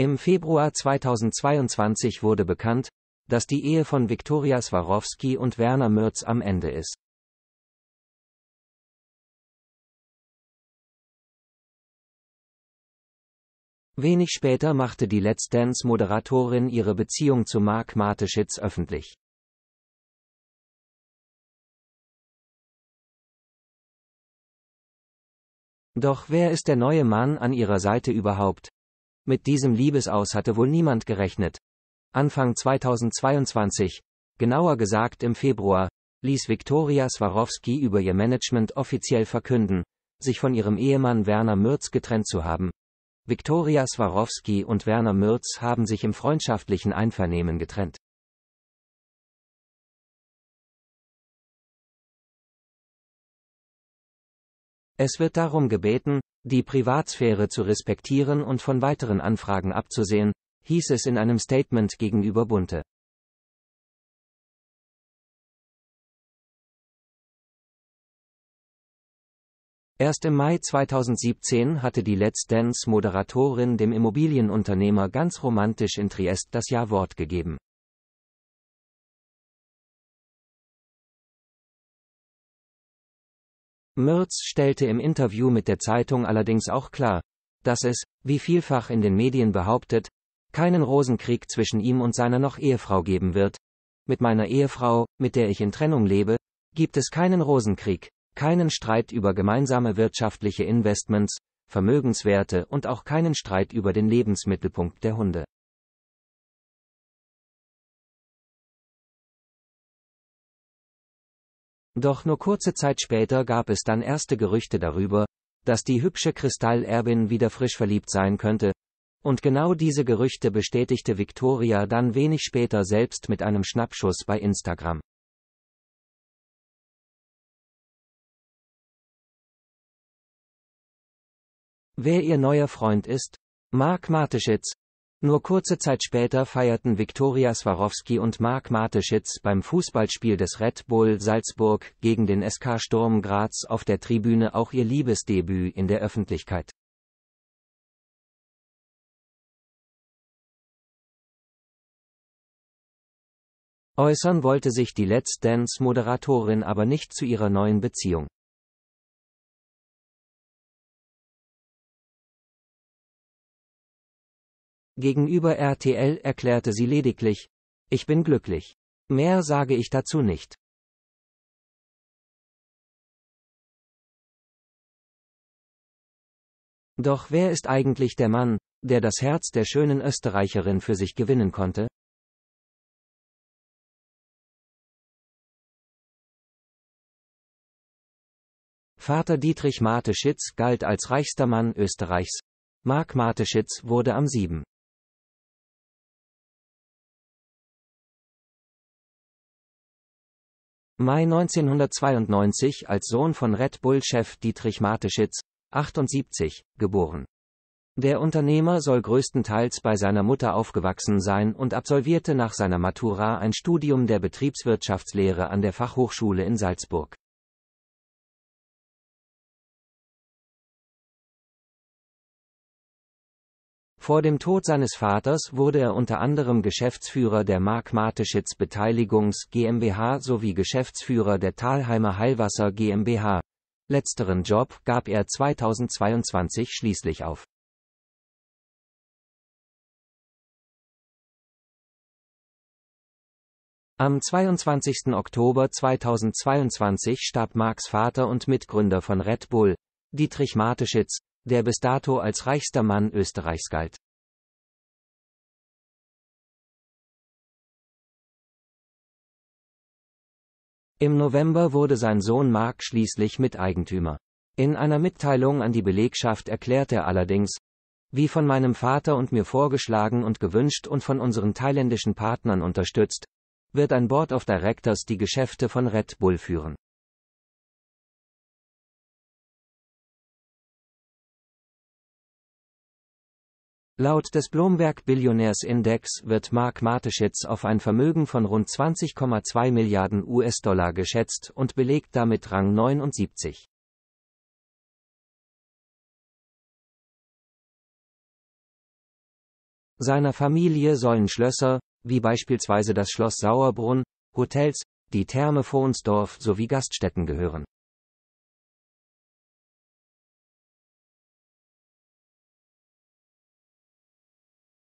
Im Februar 2022 wurde bekannt, dass die Ehe von Viktoria Swarovski und Werner Mürz am Ende ist. Wenig später machte die Let's Dance-Moderatorin ihre Beziehung zu Mark Mateschitz öffentlich. Doch wer ist der neue Mann an ihrer Seite überhaupt? Mit diesem Liebesaus hatte wohl niemand gerechnet. Anfang 2022, genauer gesagt im Februar, ließ Viktoria Swarovski über ihr Management offiziell verkünden, sich von ihrem Ehemann Werner Mürz getrennt zu haben. Viktoria Swarovski und Werner Mürz haben sich im freundschaftlichen Einvernehmen getrennt. Es wird darum gebeten, die Privatsphäre zu respektieren und von weiteren Anfragen abzusehen, hieß es in einem Statement gegenüber Bunte. Erst im Mai 2017 hatte die Let's Dance-Moderatorin dem Immobilienunternehmer ganz romantisch in Triest das Ja-Wort gegeben. Mürz stellte im Interview mit der Zeitung allerdings auch klar, dass es, wie vielfach in den Medien behauptet, keinen Rosenkrieg zwischen ihm und seiner noch Ehefrau geben wird. Mit meiner Ehefrau, mit der ich in Trennung lebe, gibt es keinen Rosenkrieg, keinen Streit über gemeinsame wirtschaftliche Investments, Vermögenswerte und auch keinen Streit über den Lebensmittelpunkt der Hunde. Doch nur kurze Zeit später gab es dann erste Gerüchte darüber, dass die hübsche Kristallerbin wieder frisch verliebt sein könnte. Und genau diese Gerüchte bestätigte Victoria dann wenig später selbst mit einem Schnappschuss bei Instagram. Wer ihr neuer Freund ist? Mark Mateschitz, nur kurze Zeit später feierten Viktoria Swarovski und Marc Mateschitz beim Fußballspiel des Red Bull Salzburg gegen den SK Sturm Graz auf der Tribüne auch ihr Liebesdebüt in der Öffentlichkeit. Äußern wollte sich die Let's Dance-Moderatorin aber nicht zu ihrer neuen Beziehung. Gegenüber RTL erklärte sie lediglich, ich bin glücklich. Mehr sage ich dazu nicht. Doch wer ist eigentlich der Mann, der das Herz der schönen Österreicherin für sich gewinnen konnte? Vater Dietrich Marteschitz galt als reichster Mann Österreichs. Mark Marteschitz wurde am 7. Mai 1992 als Sohn von Red Bull-Chef Dietrich Marteschitz, 78, geboren. Der Unternehmer soll größtenteils bei seiner Mutter aufgewachsen sein und absolvierte nach seiner Matura ein Studium der Betriebswirtschaftslehre an der Fachhochschule in Salzburg. Vor dem Tod seines Vaters wurde er unter anderem Geschäftsführer der Mark Marteschitz Beteiligungs GmbH sowie Geschäftsführer der Thalheimer Heilwasser GmbH. Letzteren Job gab er 2022 schließlich auf. Am 22. Oktober 2022 starb Marks Vater und Mitgründer von Red Bull, Dietrich Marteschitz, der bis dato als reichster Mann Österreichs galt. Im November wurde sein Sohn Mark schließlich Miteigentümer. In einer Mitteilung an die Belegschaft erklärt er allerdings, wie von meinem Vater und mir vorgeschlagen und gewünscht und von unseren thailändischen Partnern unterstützt, wird ein Board of Directors die Geschäfte von Red Bull führen. Laut des Blomberg Index wird Mark Mateschitz auf ein Vermögen von rund 20,2 Milliarden US-Dollar geschätzt und belegt damit Rang 79. Seiner Familie sollen Schlösser, wie beispielsweise das Schloss Sauerbrunn, Hotels, die Therme Fohnsdorf sowie Gaststätten gehören.